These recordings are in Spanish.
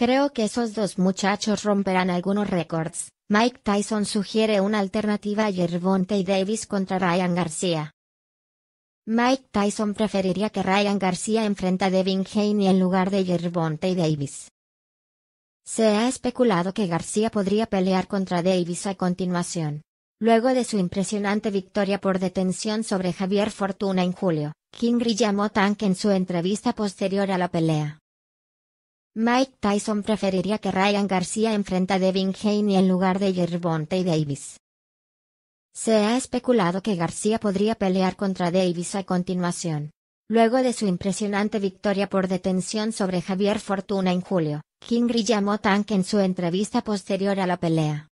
Creo que esos dos muchachos romperán algunos récords. Mike Tyson sugiere una alternativa a Gervonta y Davis contra Ryan García. Mike Tyson preferiría que Ryan García enfrenta a Devin Haney en lugar de Gervonta y Davis. Se ha especulado que García podría pelear contra Davis a continuación. Luego de su impresionante victoria por detención sobre Javier Fortuna en julio, Kingry llamó Tank en su entrevista posterior a la pelea. Mike Tyson preferiría que Ryan García enfrenta a Devin Haney en lugar de Gervonta y Davis. Se ha especulado que García podría pelear contra Davis a continuación. Luego de su impresionante victoria por detención sobre Javier Fortuna en julio, Kingry llamó Tank en su entrevista posterior a la pelea.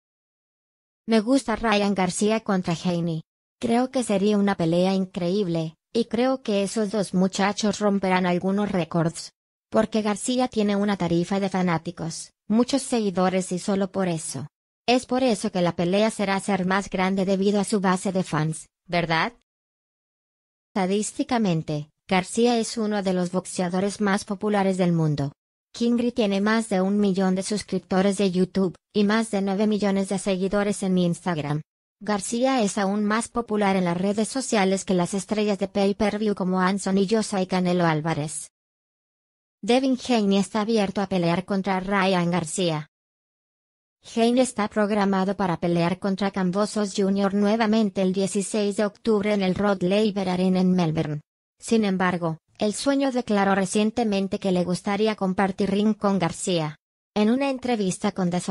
Me gusta Ryan García contra Haney. Creo que sería una pelea increíble, y creo que esos dos muchachos romperán algunos récords porque García tiene una tarifa de fanáticos, muchos seguidores y solo por eso. Es por eso que la pelea será ser más grande debido a su base de fans, ¿verdad? Estadísticamente, García es uno de los boxeadores más populares del mundo. Kingry tiene más de un millón de suscriptores de YouTube, y más de 9 millones de seguidores en Instagram. García es aún más popular en las redes sociales que las estrellas de pay-per-view como Anson y Yosa y Canelo Álvarez. Devin Haney está abierto a pelear contra Ryan García. Haney está programado para pelear contra Cambosos Jr. nuevamente el 16 de octubre en el Rod Laver Arena en Melbourne. Sin embargo, el sueño declaró recientemente que le gustaría compartir ring con García. En una entrevista con The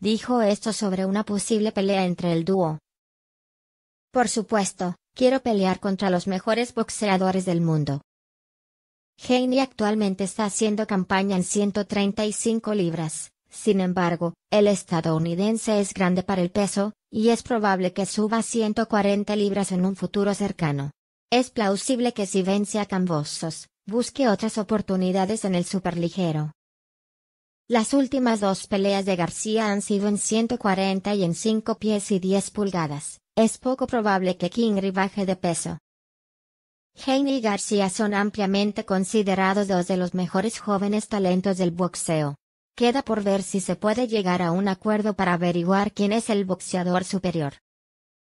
dijo esto sobre una posible pelea entre el dúo. Por supuesto, quiero pelear contra los mejores boxeadores del mundo. Heine actualmente está haciendo campaña en 135 libras, sin embargo, el estadounidense es grande para el peso, y es probable que suba 140 libras en un futuro cercano. Es plausible que si vence a Cambosos, busque otras oportunidades en el superligero. Las últimas dos peleas de García han sido en 140 y en 5 pies y 10 pulgadas. Es poco probable que King baje de peso. Heine y García son ampliamente considerados dos de los mejores jóvenes talentos del boxeo. Queda por ver si se puede llegar a un acuerdo para averiguar quién es el boxeador superior.